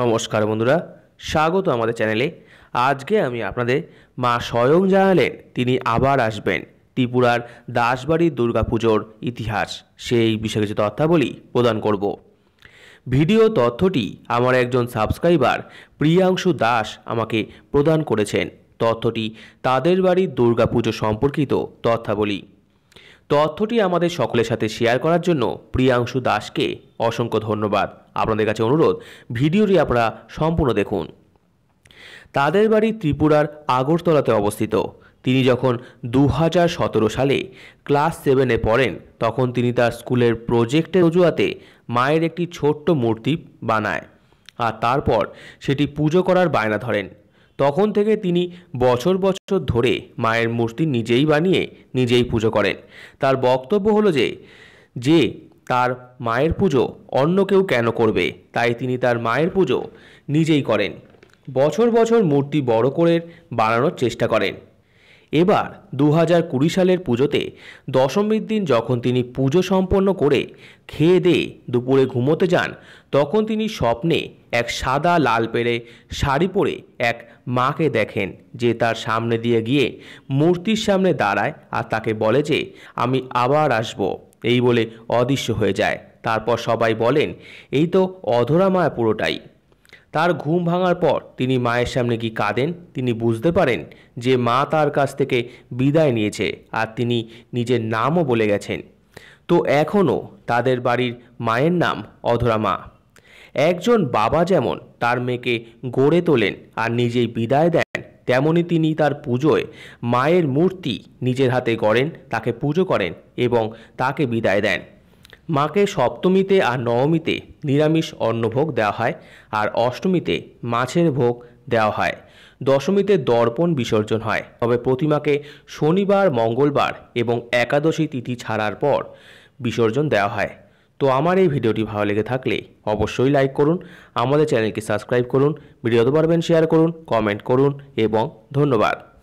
নমস্কার বন্ধুরা স্বাগত আমাদের চ্যানেলে আজকে আমি আপনাদের মা স্বয়ং জানালেন তিনি আবার আসবেন ত্রিপুরার দাসবাড়ির দুর্গাপুজোর ইতিহাস সেই বিষয়ে কিছু তথ্যাবলী প্রদান করব ভিডিও তথ্যটি আমার একজন সাবস্ক্রাইবার প্রিয়াংশু দাস আমাকে প্রদান করেছেন তথ্যটি তাদের বাড়ির দুর্গাপুজো সম্পর্কিত তথ্যাবলী তথ্যটি আমাদের সকলের সাথে শেয়ার করার জন্য প্রিয়াংশু দাসকে অসংখ্য ধন্যবাদ আপনাদের কাছে অনুরোধ ভিডিওটি আপনারা সম্পূর্ণ দেখুন তাদের বাড়ি ত্রিপুরার আগরতলাতে অবস্থিত তিনি যখন দু সালে ক্লাস সেভেনে পড়েন তখন তিনি তার স্কুলের প্রজেক্টের অজুহাতে মায়ের একটি ছোট্ট মূর্তি বানায় আর তারপর সেটি পুজো করার বায়না ধরেন তখন থেকে তিনি বছর বছর ধরে মায়ের মূর্তি নিজেই বানিয়ে নিজেই পুজো করেন তার বক্তব্য হলো যে যে তার মায়ের পুজো অন্য কেউ কেন করবে তাই তিনি তার মায়ের পুজো নিজেই করেন বছর বছর মূর্তি বড় করে বানানোর চেষ্টা করেন এবার দু হাজার কুড়ি সালের পুজোতে দশমীর দিন যখন তিনি পুজো সম্পন্ন করে খেয়ে দিয়ে দুপুরে ঘুমোতে যান তখন তিনি স্বপ্নে এক সাদা লাল পেরে শাড়ি পরে এক মাকে দেখেন যে তার সামনে দিয়ে গিয়ে মূর্তির সামনে দাঁড়ায় আর তাকে বলে যে আমি আবার আসব এই বলে অদৃশ্য হয়ে যায় তারপর সবাই বলেন এই তো অধরা মায়া পুরোটাই তার ঘুম ভাঙার পর তিনি মায়ের সামনে কি কাঁদেন তিনি বুঝতে পারেন যে মা তার কাছ থেকে বিদায় নিয়েছে আর তিনি নিজের নামও বলে গেছেন তো এখনও তাদের বাড়ির মায়ের নাম অধরা মা একজন বাবা যেমন তার মেয়েকে গড়ে তোলেন আর নিজেই বিদায় দেন তেমনি তিনি তার পুজোয় মায়ের মূর্তি নিজের হাতে গড়েন তাকে পুজো করেন এবং তাকে বিদায় দেন মাকে সপ্তমীতে আর নবমীতে নিরামিষ অন্নভোগ দেওয়া হয় আর অষ্টমীতে মাছের ভোগ দেওয়া হয় দশমীতে দর্পণ বিসর্জন হয় তবে প্রতিমাকে শনিবার মঙ্গলবার এবং একাদশী তিথি ছাড়ার পর বিসর্জন দেওয়া হয় তো আমার এই ভিডিওটি ভালো লেগে থাকলে অবশ্যই লাইক করুন আমাদের চ্যানেলকে সাবস্ক্রাইব করুন ভিডিওতে পারবেন শেয়ার করুন কমেন্ট করুন এবং ধন্যবাদ